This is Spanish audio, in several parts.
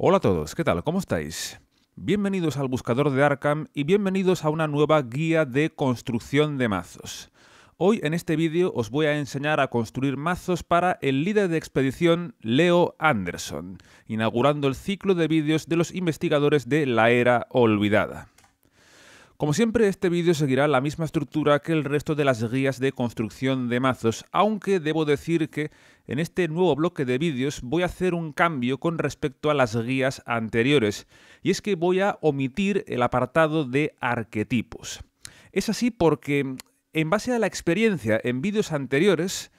Hola a todos, ¿qué tal? ¿Cómo estáis? Bienvenidos al buscador de Arkham y bienvenidos a una nueva guía de construcción de mazos. Hoy en este vídeo os voy a enseñar a construir mazos para el líder de expedición Leo Anderson, inaugurando el ciclo de vídeos de los investigadores de la Era Olvidada. Como siempre, este vídeo seguirá la misma estructura que el resto de las guías de construcción de mazos, aunque debo decir que en este nuevo bloque de vídeos voy a hacer un cambio con respecto a las guías anteriores, y es que voy a omitir el apartado de arquetipos. Es así porque, en base a la experiencia en vídeos anteriores,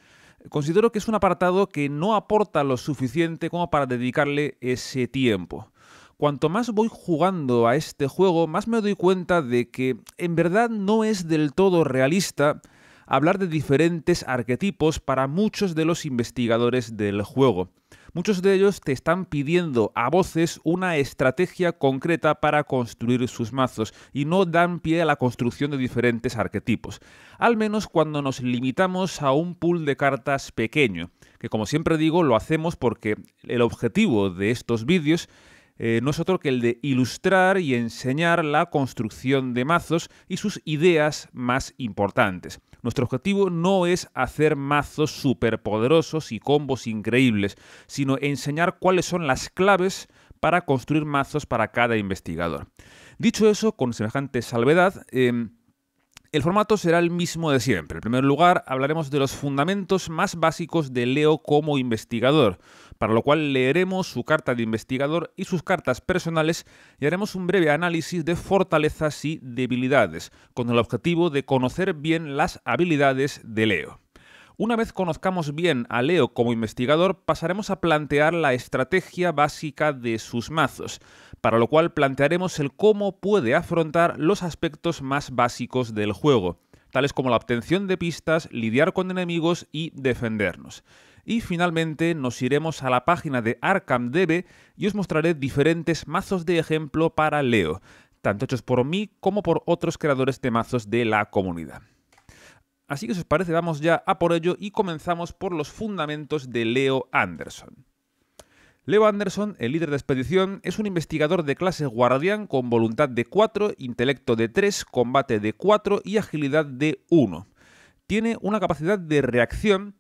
considero que es un apartado que no aporta lo suficiente como para dedicarle ese tiempo. Cuanto más voy jugando a este juego, más me doy cuenta de que en verdad no es del todo realista hablar de diferentes arquetipos para muchos de los investigadores del juego. Muchos de ellos te están pidiendo a voces una estrategia concreta para construir sus mazos y no dan pie a la construcción de diferentes arquetipos, al menos cuando nos limitamos a un pool de cartas pequeño, que como siempre digo lo hacemos porque el objetivo de estos vídeos eh, no es otro que el de ilustrar y enseñar la construcción de mazos y sus ideas más importantes. Nuestro objetivo no es hacer mazos superpoderosos y combos increíbles, sino enseñar cuáles son las claves para construir mazos para cada investigador. Dicho eso, con semejante salvedad, em, el formato será el mismo de siempre. En primer lugar, hablaremos de los fundamentos más básicos de Leo como investigador, para lo cual leeremos su carta de investigador y sus cartas personales y haremos un breve análisis de fortalezas y debilidades, con el objetivo de conocer bien las habilidades de Leo. Una vez conozcamos bien a Leo como investigador, pasaremos a plantear la estrategia básica de sus mazos, para lo cual plantearemos el cómo puede afrontar los aspectos más básicos del juego, tales como la obtención de pistas, lidiar con enemigos y defendernos. Y finalmente nos iremos a la página de ArkhamDB y os mostraré diferentes mazos de ejemplo para Leo, tanto hechos por mí como por otros creadores de mazos de la comunidad. Así que si os parece, vamos ya a por ello y comenzamos por los fundamentos de Leo Anderson. Leo Anderson, el líder de expedición, es un investigador de clase guardián con voluntad de 4, intelecto de 3, combate de 4 y agilidad de 1. Tiene una capacidad de reacción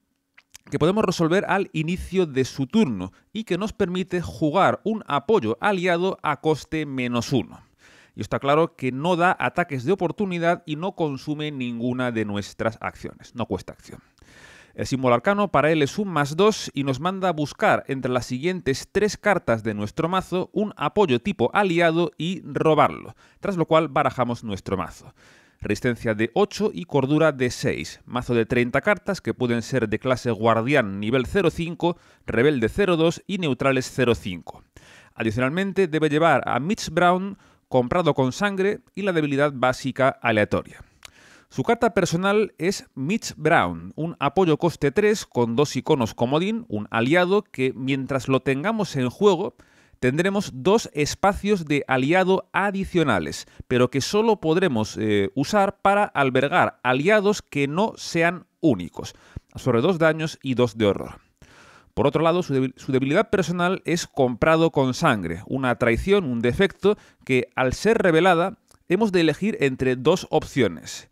que podemos resolver al inicio de su turno y que nos permite jugar un apoyo aliado a coste menos 1 y está claro que no da ataques de oportunidad y no consume ninguna de nuestras acciones, no cuesta acción. El símbolo arcano para él es un más 2 y nos manda a buscar entre las siguientes tres cartas de nuestro mazo un apoyo tipo aliado y robarlo, tras lo cual barajamos nuestro mazo resistencia de 8 y cordura de 6. Mazo de 30 cartas que pueden ser de clase guardián nivel 05, rebelde 02 y neutrales 05. Adicionalmente debe llevar a Mitch Brown comprado con sangre y la debilidad básica aleatoria. Su carta personal es Mitch Brown, un apoyo coste 3 con dos iconos comodín, un aliado que mientras lo tengamos en juego tendremos dos espacios de aliado adicionales, pero que solo podremos eh, usar para albergar aliados que no sean únicos. Sobre dos daños y dos de horror. Por otro lado, su debilidad personal es comprado con sangre, una traición, un defecto que al ser revelada hemos de elegir entre dos opciones.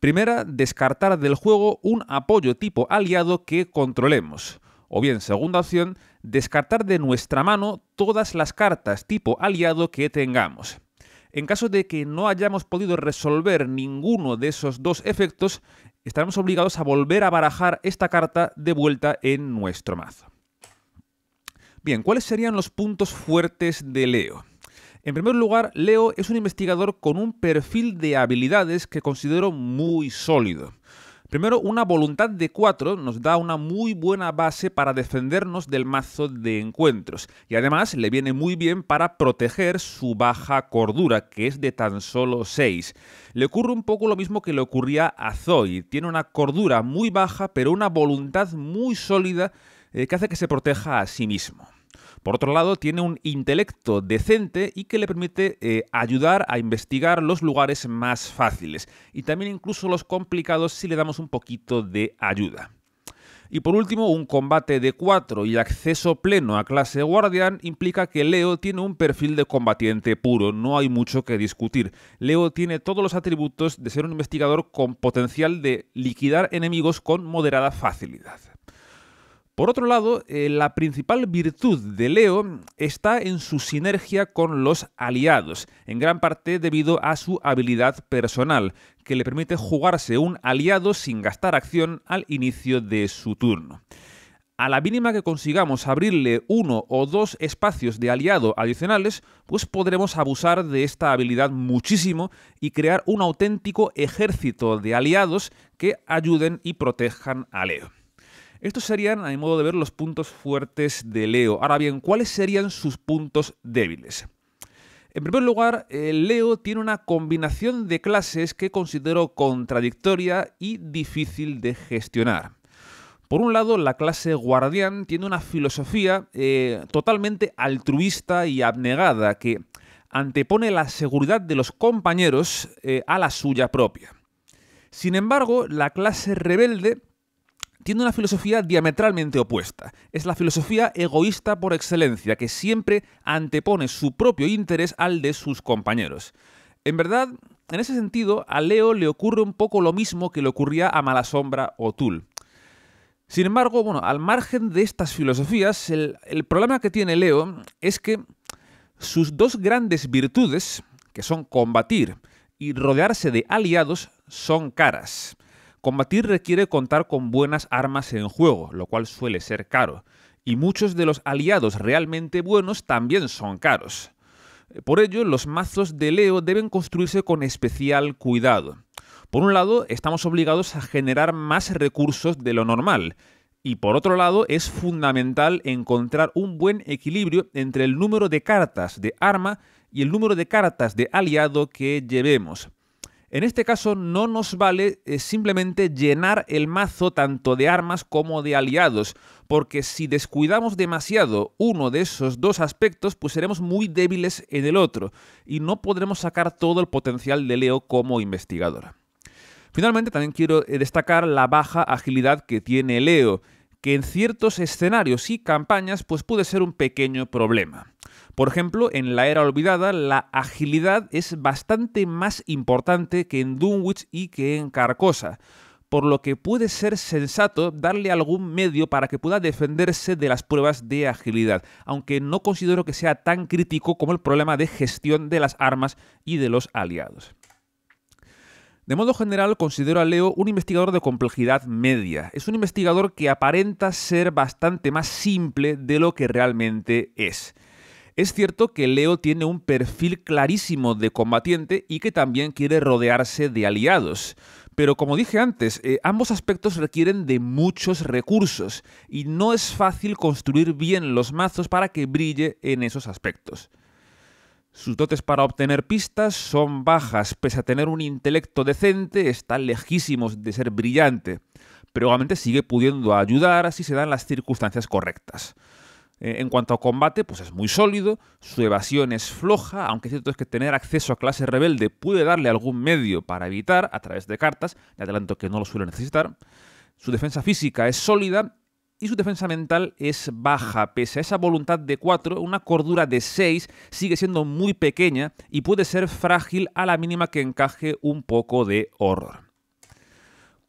Primera, descartar del juego un apoyo tipo aliado que controlemos. O bien, segunda opción, descartar de nuestra mano todas las cartas tipo aliado que tengamos. En caso de que no hayamos podido resolver ninguno de esos dos efectos, estaremos obligados a volver a barajar esta carta de vuelta en nuestro mazo. Bien, ¿cuáles serían los puntos fuertes de Leo? En primer lugar, Leo es un investigador con un perfil de habilidades que considero muy sólido. Primero, una voluntad de 4 nos da una muy buena base para defendernos del mazo de encuentros, y además le viene muy bien para proteger su baja cordura, que es de tan solo 6. Le ocurre un poco lo mismo que le ocurría a Zoe, tiene una cordura muy baja, pero una voluntad muy sólida eh, que hace que se proteja a sí mismo. Por otro lado, tiene un intelecto decente y que le permite eh, ayudar a investigar los lugares más fáciles y también incluso los complicados si le damos un poquito de ayuda. Y por último, un combate de 4 y acceso pleno a clase Guardian implica que Leo tiene un perfil de combatiente puro, no hay mucho que discutir. Leo tiene todos los atributos de ser un investigador con potencial de liquidar enemigos con moderada facilidad. Por otro lado, eh, la principal virtud de Leo está en su sinergia con los aliados, en gran parte debido a su habilidad personal, que le permite jugarse un aliado sin gastar acción al inicio de su turno. A la mínima que consigamos abrirle uno o dos espacios de aliado adicionales, pues podremos abusar de esta habilidad muchísimo y crear un auténtico ejército de aliados que ayuden y protejan a Leo. Estos serían, a mi modo de ver, los puntos fuertes de Leo. Ahora bien, ¿cuáles serían sus puntos débiles? En primer lugar, eh, Leo tiene una combinación de clases que considero contradictoria y difícil de gestionar. Por un lado, la clase guardián tiene una filosofía eh, totalmente altruista y abnegada que antepone la seguridad de los compañeros eh, a la suya propia. Sin embargo, la clase rebelde tiene una filosofía diametralmente opuesta. Es la filosofía egoísta por excelencia, que siempre antepone su propio interés al de sus compañeros. En verdad, en ese sentido, a Leo le ocurre un poco lo mismo que le ocurría a Malasombra o Tull. Sin embargo, bueno, al margen de estas filosofías, el problema que tiene Leo es que sus dos grandes virtudes, que son combatir y rodearse de aliados, son caras. Combatir requiere contar con buenas armas en juego, lo cual suele ser caro, y muchos de los aliados realmente buenos también son caros. Por ello, los mazos de Leo deben construirse con especial cuidado. Por un lado, estamos obligados a generar más recursos de lo normal, y por otro lado, es fundamental encontrar un buen equilibrio entre el número de cartas de arma y el número de cartas de aliado que llevemos. En este caso no nos vale eh, simplemente llenar el mazo tanto de armas como de aliados, porque si descuidamos demasiado uno de esos dos aspectos, pues seremos muy débiles en el otro, y no podremos sacar todo el potencial de Leo como investigadora. Finalmente, también quiero eh, destacar la baja agilidad que tiene Leo, que en ciertos escenarios y campañas pues puede ser un pequeño problema. Por ejemplo, en la era olvidada, la agilidad es bastante más importante que en Dunwich y que en Carcosa, por lo que puede ser sensato darle algún medio para que pueda defenderse de las pruebas de agilidad, aunque no considero que sea tan crítico como el problema de gestión de las armas y de los aliados. De modo general, considero a Leo un investigador de complejidad media. Es un investigador que aparenta ser bastante más simple de lo que realmente es. Es cierto que Leo tiene un perfil clarísimo de combatiente y que también quiere rodearse de aliados. Pero como dije antes, eh, ambos aspectos requieren de muchos recursos y no es fácil construir bien los mazos para que brille en esos aspectos. Sus dotes para obtener pistas son bajas, pese a tener un intelecto decente, está lejísimos de ser brillante, pero obviamente sigue pudiendo ayudar si se dan las circunstancias correctas. Eh, en cuanto a combate, pues es muy sólido, su evasión es floja, aunque cierto es que tener acceso a clase rebelde puede darle algún medio para evitar a través de cartas, de adelanto que no lo suele necesitar. Su defensa física es sólida y su defensa mental es baja. Pese a esa voluntad de 4, una cordura de 6 sigue siendo muy pequeña y puede ser frágil a la mínima que encaje un poco de horror.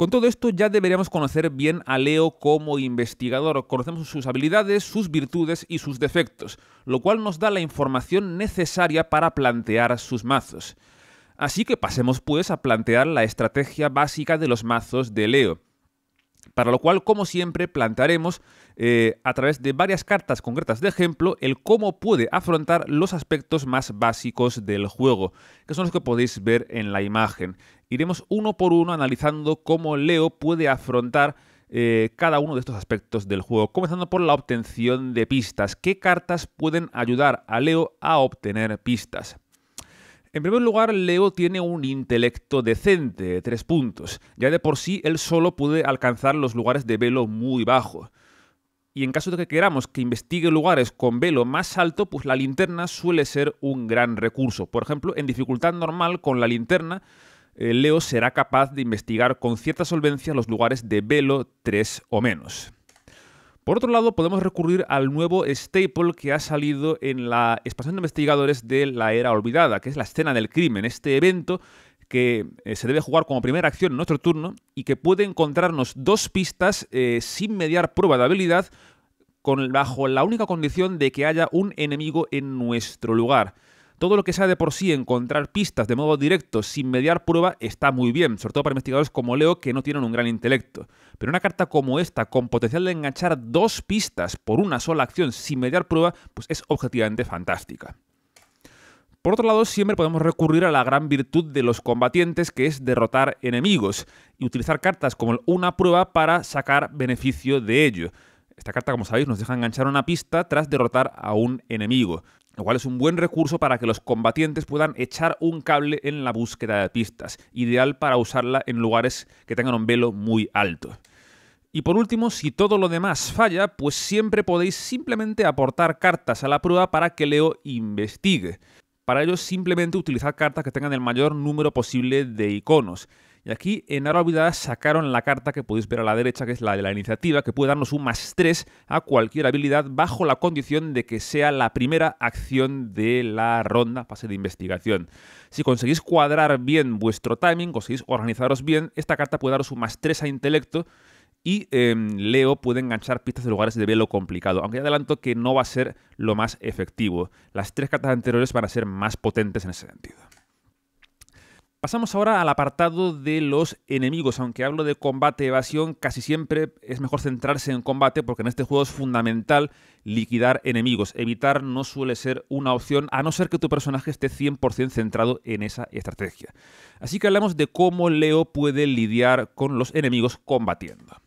Con todo esto ya deberíamos conocer bien a Leo como investigador, conocemos sus habilidades, sus virtudes y sus defectos, lo cual nos da la información necesaria para plantear sus mazos. Así que pasemos pues a plantear la estrategia básica de los mazos de Leo. Para lo cual, como siempre, plantearemos eh, a través de varias cartas concretas de ejemplo el cómo puede afrontar los aspectos más básicos del juego, que son los que podéis ver en la imagen. Iremos uno por uno analizando cómo Leo puede afrontar eh, cada uno de estos aspectos del juego, comenzando por la obtención de pistas. ¿Qué cartas pueden ayudar a Leo a obtener pistas? En primer lugar, Leo tiene un intelecto decente, tres puntos. Ya de por sí él solo puede alcanzar los lugares de velo muy bajo. Y en caso de que queramos que investigue lugares con velo más alto, pues la linterna suele ser un gran recurso. Por ejemplo, en dificultad normal con la linterna, eh, Leo será capaz de investigar con cierta solvencia los lugares de velo 3 o menos. Por otro lado, podemos recurrir al nuevo staple que ha salido en la expansión de investigadores de la era olvidada, que es la escena del crimen, este evento que eh, se debe jugar como primera acción en nuestro turno y que puede encontrarnos dos pistas eh, sin mediar prueba de habilidad bajo la única condición de que haya un enemigo en nuestro lugar. Todo lo que sea de por sí encontrar pistas de modo directo sin mediar prueba está muy bien, sobre todo para investigadores como Leo que no tienen un gran intelecto. Pero una carta como esta, con potencial de enganchar dos pistas por una sola acción sin mediar prueba, pues es objetivamente fantástica. Por otro lado, siempre podemos recurrir a la gran virtud de los combatientes, que es derrotar enemigos, y utilizar cartas como una prueba para sacar beneficio de ello. Esta carta, como sabéis, nos deja enganchar una pista tras derrotar a un enemigo lo cual es un buen recurso para que los combatientes puedan echar un cable en la búsqueda de pistas, ideal para usarla en lugares que tengan un velo muy alto. Y por último, si todo lo demás falla, pues siempre podéis simplemente aportar cartas a la prueba para que Leo investigue. Para ello simplemente utilizar cartas que tengan el mayor número posible de iconos. Y aquí en Ahora sacaron la carta que podéis ver a la derecha, que es la de la iniciativa, que puede darnos un más 3 a cualquier habilidad bajo la condición de que sea la primera acción de la ronda, fase de investigación. Si conseguís cuadrar bien vuestro timing, conseguís organizaros bien, esta carta puede daros un más 3 a intelecto y em, Leo puede enganchar pistas de lugares de velo complicado, aunque adelanto que no va a ser lo más efectivo. Las tres cartas anteriores van a ser más potentes en ese sentido. Pasamos ahora al apartado de los enemigos. Aunque hablo de combate evasión, casi siempre es mejor centrarse en combate porque en este juego es fundamental liquidar enemigos. Evitar no suele ser una opción a no ser que tu personaje esté 100% centrado en esa estrategia. Así que hablamos de cómo Leo puede lidiar con los enemigos combatiendo.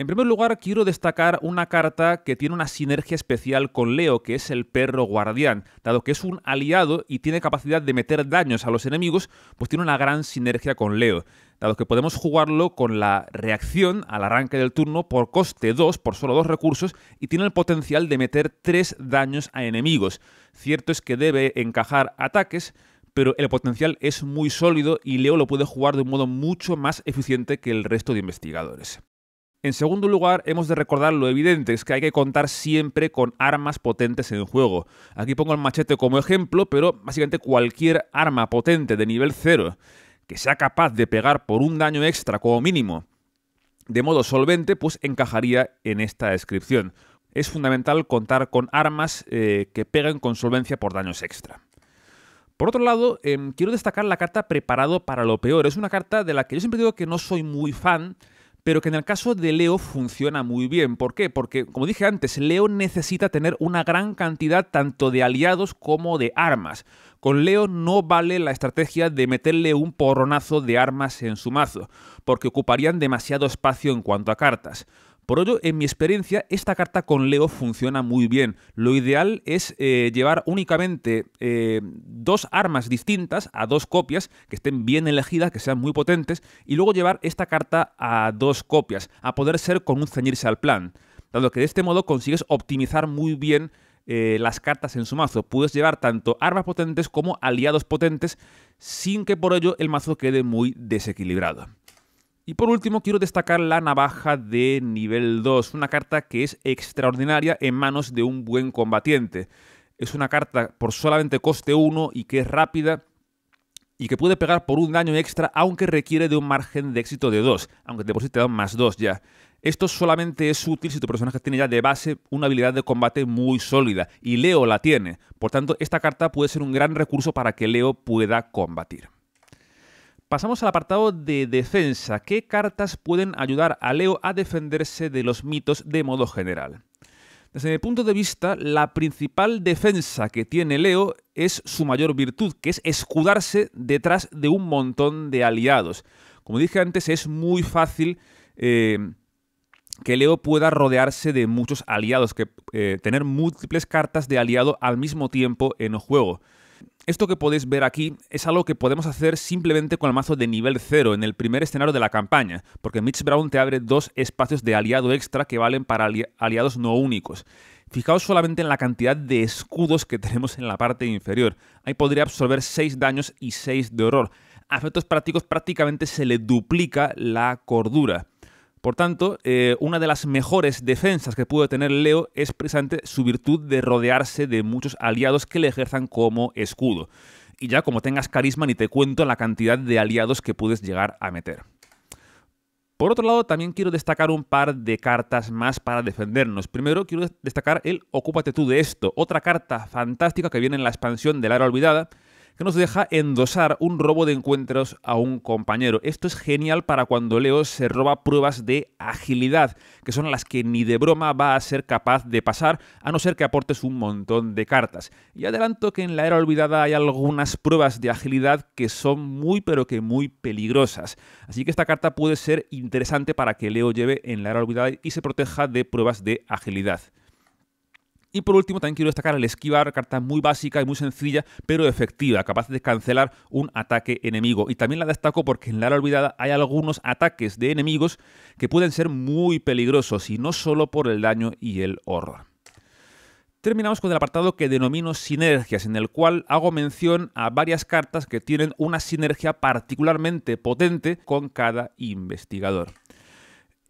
En primer lugar, quiero destacar una carta que tiene una sinergia especial con Leo, que es el perro guardián. Dado que es un aliado y tiene capacidad de meter daños a los enemigos, pues tiene una gran sinergia con Leo. Dado que podemos jugarlo con la reacción al arranque del turno por coste 2, por solo 2 recursos, y tiene el potencial de meter 3 daños a enemigos. Cierto es que debe encajar ataques, pero el potencial es muy sólido y Leo lo puede jugar de un modo mucho más eficiente que el resto de investigadores. En segundo lugar, hemos de recordar lo evidente, es que hay que contar siempre con armas potentes en juego. Aquí pongo el machete como ejemplo, pero básicamente cualquier arma potente de nivel 0 que sea capaz de pegar por un daño extra como mínimo de modo solvente, pues encajaría en esta descripción. Es fundamental contar con armas eh, que peguen con solvencia por daños extra. Por otro lado, em, quiero destacar la carta Preparado para lo peor. Es una carta de la que yo siempre digo que no soy muy fan, pero que en el caso de Leo funciona muy bien. ¿Por qué? Porque, como dije antes, Leo necesita tener una gran cantidad tanto de aliados como de armas. Con Leo no vale la estrategia de meterle un porronazo de armas en su mazo, porque ocuparían demasiado espacio en cuanto a cartas. Por ello, en mi experiencia, esta carta con Leo funciona muy bien. Lo ideal es eh, llevar únicamente eh, dos armas distintas a dos copias, que estén bien elegidas, que sean muy potentes, y luego llevar esta carta a dos copias, a poder ser con un ceñirse al plan. Dado que de este modo consigues optimizar muy bien eh, las cartas en su mazo. Puedes llevar tanto armas potentes como aliados potentes sin que por ello el mazo quede muy desequilibrado. Y por último, quiero destacar la navaja de nivel 2, una carta que es extraordinaria en manos de un buen combatiente. Es una carta por solamente coste 1 y que es rápida y que puede pegar por un daño extra, aunque requiere de un margen de éxito de 2, aunque te te dan más 2 ya. Esto solamente es útil si tu personaje tiene ya de base una habilidad de combate muy sólida, y Leo la tiene. Por tanto, esta carta puede ser un gran recurso para que Leo pueda combatir. Pasamos al apartado de defensa. ¿Qué cartas pueden ayudar a Leo a defenderse de los mitos de modo general? Desde mi punto de vista, la principal defensa que tiene Leo es su mayor virtud, que es escudarse detrás de un montón de aliados. Como dije antes, es muy fácil eh, que Leo pueda rodearse de muchos aliados, que eh, tener múltiples cartas de aliado al mismo tiempo en el juego. Esto que podéis ver aquí es algo que podemos hacer simplemente con el mazo de nivel 0 en el primer escenario de la campaña, porque Mitch Brown te abre dos espacios de aliado extra que valen para aliados no únicos. Fijaos solamente en la cantidad de escudos que tenemos en la parte inferior. Ahí podría absorber 6 daños y 6 de horror. A efectos prácticos prácticamente se le duplica la cordura. Por tanto, eh, una de las mejores defensas que pudo tener Leo es precisamente su virtud de rodearse de muchos aliados que le ejerzan como escudo. Y ya como tengas carisma ni te cuento la cantidad de aliados que puedes llegar a meter. Por otro lado, también quiero destacar un par de cartas más para defendernos. Primero, quiero destacar el Ocúpate tú de esto, otra carta fantástica que viene en la expansión del Área Olvidada que nos deja endosar un robo de encuentros a un compañero. Esto es genial para cuando Leo se roba pruebas de agilidad, que son las que ni de broma va a ser capaz de pasar, a no ser que aportes un montón de cartas. Y adelanto que en la era olvidada hay algunas pruebas de agilidad que son muy pero que muy peligrosas. Así que esta carta puede ser interesante para que Leo lleve en la era olvidada y se proteja de pruebas de agilidad. Y por último, también quiero destacar el esquivar, carta muy básica y muy sencilla, pero efectiva, capaz de cancelar un ataque enemigo. Y también la destaco porque en la olvidada hay algunos ataques de enemigos que pueden ser muy peligrosos, y no solo por el daño y el horror. Terminamos con el apartado que denomino sinergias, en el cual hago mención a varias cartas que tienen una sinergia particularmente potente con cada investigador.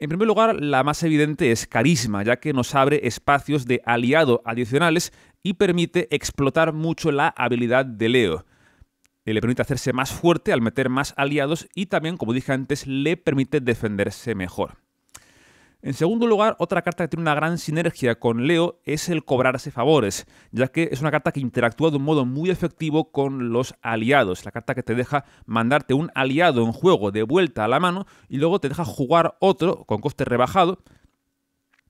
En primer lugar, la más evidente es carisma, ya que nos abre espacios de aliado adicionales y permite explotar mucho la habilidad de Leo. Eh, le permite hacerse más fuerte al meter más aliados y también, como dije antes, le permite defenderse mejor. En segundo lugar, otra carta que tiene una gran sinergia con Leo es el cobrarse favores, ya que es una carta que interactúa de un modo muy efectivo con los aliados. La carta que te deja mandarte un aliado en juego de vuelta a la mano y luego te deja jugar otro con coste rebajado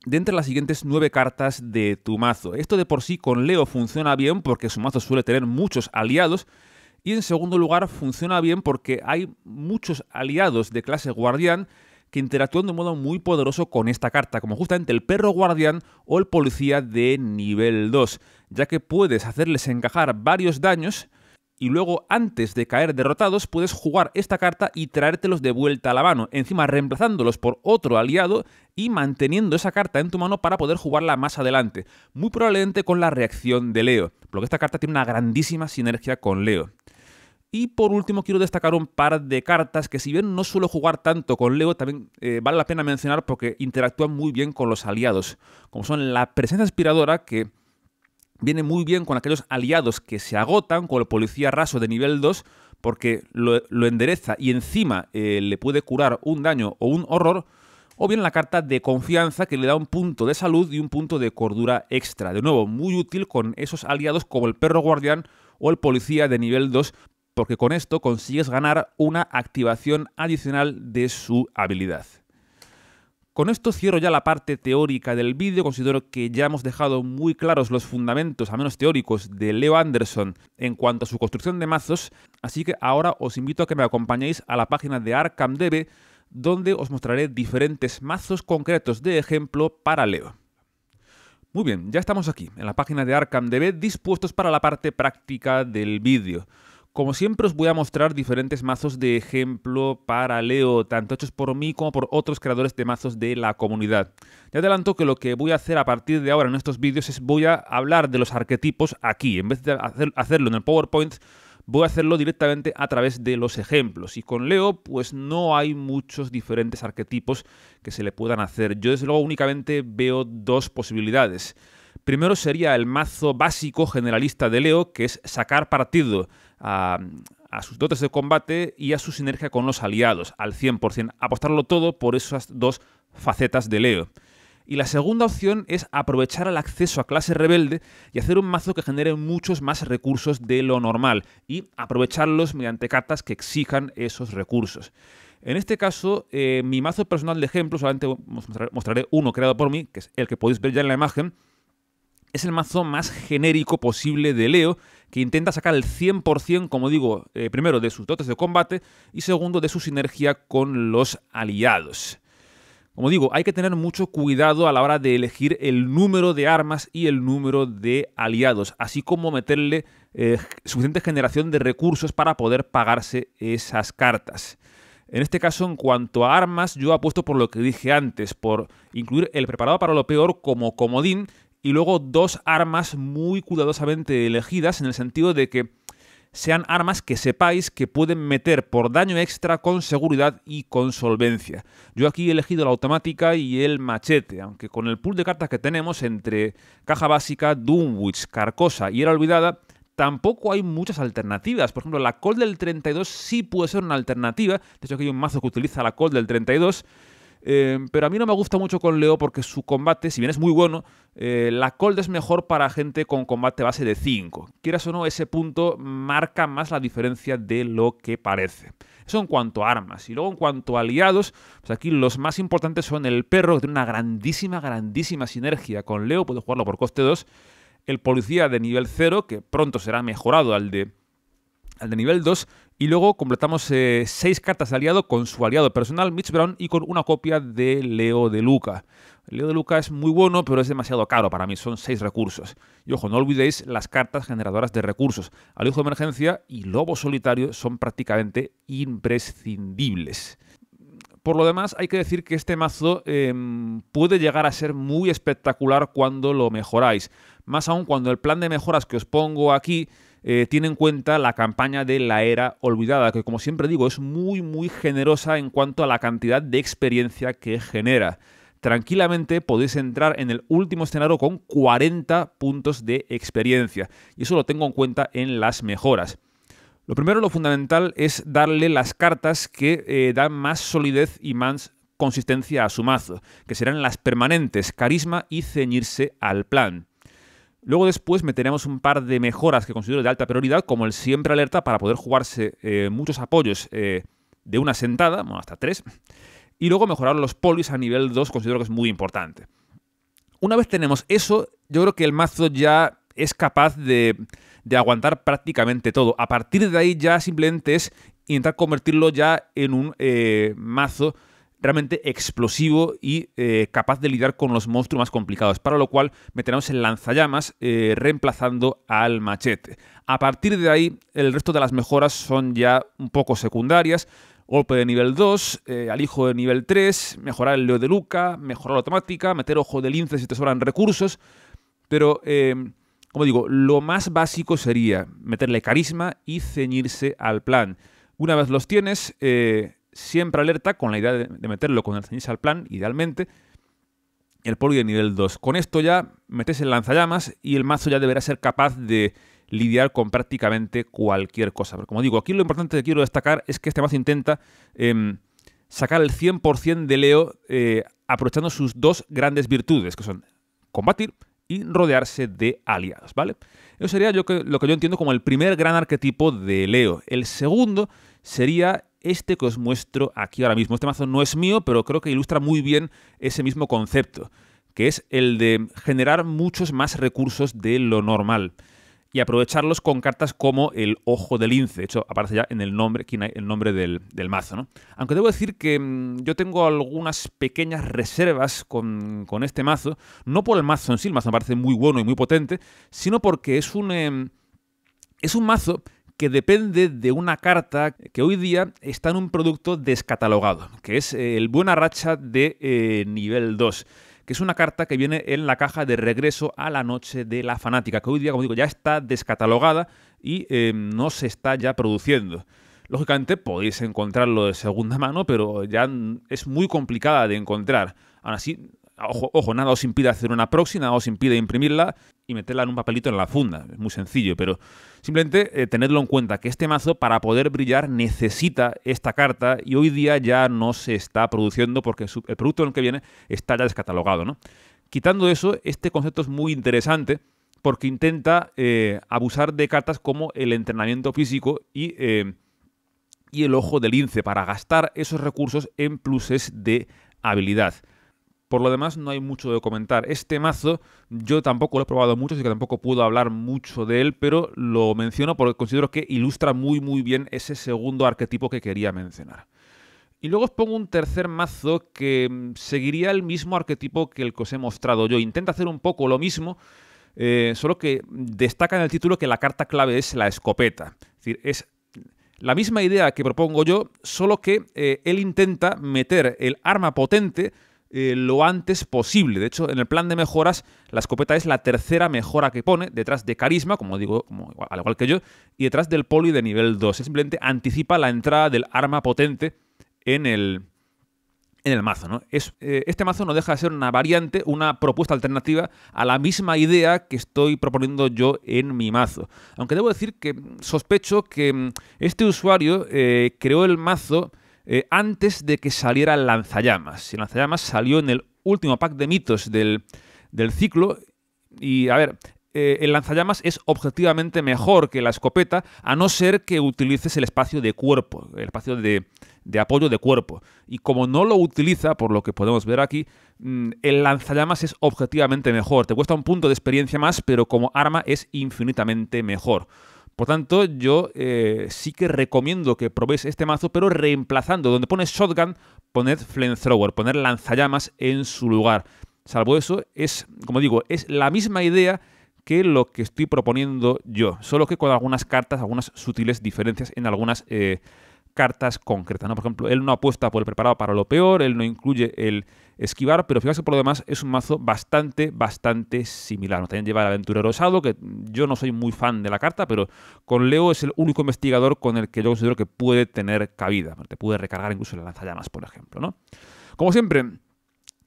de entre las siguientes nueve cartas de tu mazo. Esto de por sí con Leo funciona bien porque su mazo suele tener muchos aliados y en segundo lugar funciona bien porque hay muchos aliados de clase guardián que interactúan de un modo muy poderoso con esta carta, como justamente el perro guardián o el policía de nivel 2, ya que puedes hacerles encajar varios daños y luego antes de caer derrotados puedes jugar esta carta y traértelos de vuelta a la mano, encima reemplazándolos por otro aliado y manteniendo esa carta en tu mano para poder jugarla más adelante, muy probablemente con la reacción de Leo, porque esta carta tiene una grandísima sinergia con Leo. Y por último quiero destacar un par de cartas que si bien no suelo jugar tanto con Leo, también eh, vale la pena mencionar porque interactúan muy bien con los aliados, como son la presencia inspiradora que viene muy bien con aquellos aliados que se agotan con el policía raso de nivel 2 porque lo, endereza y encima eh, le puede curar un daño o un horror, o bien la carta de confianza que le da un punto de salud y un punto de cordura extra. De nuevo, muy útil con esos aliados como el perro guardián o el policía de nivel 2 porque con esto consigues ganar una activación adicional de su habilidad. Con esto cierro ya la parte teórica del vídeo, considero que ya hemos dejado muy claros los fundamentos, a menos teóricos, de Leo Anderson en cuanto a su construcción de mazos, así que ahora os invito a que me acompañéis a la página de ArkhamDB, donde os mostraré diferentes mazos concretos de ejemplo para Leo. Muy bien, ya estamos aquí, en la página de ArkhamDB, dispuestos para la parte práctica del vídeo. Como siempre os voy a mostrar diferentes mazos de ejemplo para Leo, tanto hechos por mí como por otros creadores de mazos de la comunidad. Te adelanto que lo que voy a hacer a partir de ahora en estos vídeos es voy a hablar de los arquetipos aquí. En vez de hacerlo en el PowerPoint, voy a hacerlo directamente a través de los ejemplos. Y con Leo, pues no hay muchos diferentes arquetipos que se le puedan hacer. Yo desde luego únicamente veo dos posibilidades. Primero sería el mazo básico generalista de Leo, que es sacar partido a, sus dotes de combate y a su sinergia con los aliados, al 100%, apostarlo todo por esas dos facetas de Leo. Y la segunda opción es aprovechar el acceso a clase rebelde y hacer un mazo que genere muchos más recursos de lo normal y aprovecharlos mediante cartas que exijan esos recursos. En este caso, eh, mi mazo personal de ejemplo, solamente mostraré uno creado por mí, que es el que podéis ver ya en la imagen, es el mazo más genérico posible de Leo, que intenta sacar el 100%, como digo, eh, primero de sus dotes de combate y segundo de su sinergia con los aliados. Como digo, hay que tener mucho cuidado a la hora de elegir el número de armas y el número de aliados, así como meterle eh, suficiente generación de recursos para poder pagarse esas cartas. En este caso, en cuanto a armas, yo apuesto por lo que dije antes, por incluir el preparado para lo peor como comodín y luego dos armas muy cuidadosamente elegidas en el sentido de que sean armas que sepáis que pueden meter por daño extra con seguridad y con solvencia. Yo aquí he elegido la automática y el machete, aunque con el pool de cartas que tenemos entre caja básica, Doomwich, Carcosa y Era Olvidada, tampoco hay muchas alternativas. Por ejemplo, la Col del 32 sí puede ser una alternativa. De hecho, aquí hay un mazo que utiliza la Col del 32 Em, pero a mí no me gusta mucho con Leo porque su combate, si bien es muy bueno, eh, la cold es mejor para gente con combate base de 5. Quieras o no, ese punto marca más la diferencia de lo que parece. Eso en cuanto a armas. Y luego en cuanto a aliados, pues aquí los más importantes son el perro, que tiene una grandísima, grandísima sinergia con Leo, puedo jugarlo por coste 2. El policía de nivel 0, que pronto será mejorado al de al de nivel 2 y luego completamos eh, seis cartas de aliado con su aliado personal, Mitch Brown, y con una copia de Leo de Luca. Leo de Luca es muy bueno, pero es demasiado caro para mí, son seis recursos. Y ojo, no olvidéis las cartas generadoras de recursos. Alijo de emergencia y lobo solitario son prácticamente imprescindibles. Por lo demás, hay que decir que este mazo em, puede llegar a ser muy espectacular cuando lo mejoráis. Más aún cuando el plan de mejoras que os pongo aquí eh, tiene en cuenta la campaña de la era olvidada, que como siempre digo es muy muy generosa en cuanto a la cantidad de experiencia que genera. Tranquilamente podéis entrar en el último escenario con 40 puntos de experiencia, y eso lo tengo en cuenta en las mejoras. Lo primero, lo fundamental, es darle las cartas que eh, dan más solidez y más consistencia a su mazo, que serán las permanentes, carisma y ceñirse al plan. Luego después meteremos un par de mejoras que considero de alta prioridad, como el siempre alerta para poder jugarse eh, muchos apoyos eh, de una sentada, hasta tres. Y luego mejorar los polis a nivel 2 considero que es muy importante. Una vez tenemos eso, yo creo que el mazo ya es capaz de, aguantar prácticamente todo. A partir de ahí ya simplemente es intentar convertirlo ya en un eh, mazo realmente explosivo y eh, capaz de lidiar con los monstruos más complicados, para lo cual meteremos el lanzallamas eh, reemplazando al machete. A partir de ahí, el resto de las mejoras son ya un poco secundarias. Golpe de nivel 2, eh, alijo de nivel 3, mejorar el leo de Luca, mejorar la automática, meter ojo de lince si te sobran recursos. Pero, como digo, lo más básico sería meterle carisma y ceñirse al plan. Una vez los tienes, siempre alerta con la idea de, meterlo con el ceniza al plan, idealmente, el poli de nivel 2. Con esto ya metes el lanzallamas y el mazo ya deberá ser capaz de lidiar con prácticamente cualquier cosa. Pero como digo, aquí lo importante que quiero destacar es que este mazo intenta em, sacar el 100% de Leo eh, aprovechando sus dos grandes virtudes, que son combatir y rodearse de aliados, ¿vale? Eso sería yo lo que yo entiendo como el primer gran arquetipo de Leo. El segundo sería este que os muestro aquí ahora mismo. Este mazo no es mío, pero creo que ilustra muy bien ese mismo concepto, que es el de generar muchos más recursos de lo normal y aprovecharlos con cartas como el Ojo del Lince. De hecho, aparece ya en el nombre, el nombre del, mazo. Aunque debo decir que mm, yo tengo algunas pequeñas reservas con, este mazo, no por el mazo en sí, el mazo me parece muy bueno y muy potente, sino porque es un, em, es un mazo que depende de una carta que hoy día está en un producto descatalogado, que es eh, el Buena Racha de eh, nivel 2 que es una carta que viene en la caja de regreso a la noche de la fanática, que hoy día, como digo, ya está descatalogada y em, no se está ya produciendo. Lógicamente podéis encontrarlo de segunda mano, pero ya es muy complicada de encontrar. Aún así, Ojo, nada os impide hacer una proxy, nada os impide imprimirla y meterla en un papelito en la funda. Es muy sencillo, pero simplemente eh, tenedlo en cuenta que este mazo para poder brillar necesita esta carta y hoy día ya no se está produciendo porque el producto en el que viene está ya descatalogado. ¿no? Quitando eso, este concepto es muy interesante porque intenta eh, abusar de cartas como el entrenamiento físico y, eh, y el ojo del lince para gastar esos recursos en pluses de habilidad. Por lo demás, no hay mucho de comentar. Este mazo yo tampoco lo he probado mucho, así que tampoco puedo hablar mucho de él, pero lo menciono porque considero que ilustra muy muy bien ese segundo arquetipo que quería mencionar. Y luego os pongo un tercer mazo que mm, seguiría el mismo arquetipo que el que os he mostrado yo. Intenta hacer un poco lo mismo, eh, solo que destaca en el título que la carta clave es la escopeta. Es decir, es la misma idea que propongo yo, solo que eh, él intenta meter el arma potente eh, lo antes posible. De hecho, en el plan de mejoras, la escopeta es la tercera mejora que pone, detrás de carisma, como digo, al igual que yo, y detrás del poli de nivel 2. Simplemente anticipa la entrada del arma potente en el, en el mazo. Es, eh, este mazo no deja de ser una variante, una propuesta alternativa a la misma idea que estoy proponiendo yo en mi mazo. Aunque debo decir que mm, sospecho que mm, este usuario eh, creó el mazo eh, antes de que saliera el lanzallamas. El lanzallamas salió en el último pack de mitos del, ciclo. Y a ver, eh, el lanzallamas es objetivamente mejor que la escopeta, a no ser que utilices el espacio de cuerpo, el espacio de apoyo de cuerpo. Y como no lo utiliza, por lo que podemos ver aquí, mm, el lanzallamas es objetivamente mejor. Te cuesta un punto de experiencia más, pero como arma es infinitamente mejor. Por tanto, yo eh, sí que recomiendo que probéis este mazo, pero reemplazando, donde pones Shotgun, poned Flamethrower, poner lanzallamas en su lugar. Salvo eso, es, como digo, es la misma idea que lo que estoy proponiendo yo, solo que con algunas cartas, algunas sutiles diferencias en algunas eh, cartas concretas. Por ejemplo, él no apuesta por el preparado para lo peor, él no incluye el esquivar, pero que por lo demás es un mazo bastante, bastante similar. también lleva el aventurero osado, que yo no soy muy fan de la carta, pero con Leo es el único investigador con el que yo considero que puede tener cabida. Te puede recargar incluso la lanzallamas, por ejemplo, ¿no? Como siempre,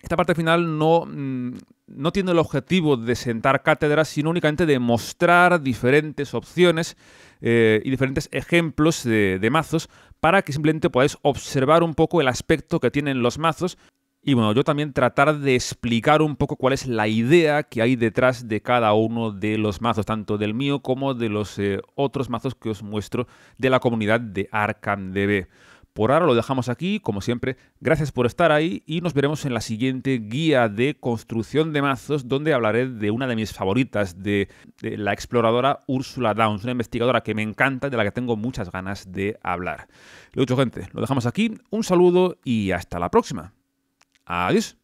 esta parte final no, mm, no, tiene el objetivo de sentar cátedras, sino únicamente de mostrar diferentes opciones eh, y diferentes ejemplos de, de mazos para que simplemente podáis observar un poco el aspecto que tienen los mazos y bueno, yo también tratar de explicar un poco cuál es la idea que hay detrás de cada uno de los mazos, tanto del mío como de los eh, otros mazos que os muestro de la comunidad de ArcanDB. Por ahora lo dejamos aquí, como siempre, gracias por estar ahí y nos veremos en la siguiente guía de construcción de mazos donde hablaré de una de mis favoritas, de, la exploradora Úrsula Downs, una investigadora que me encanta, de la que tengo muchas ganas de hablar. Lo dicho gente, lo dejamos aquí, un saludo y hasta la próxima. Alles.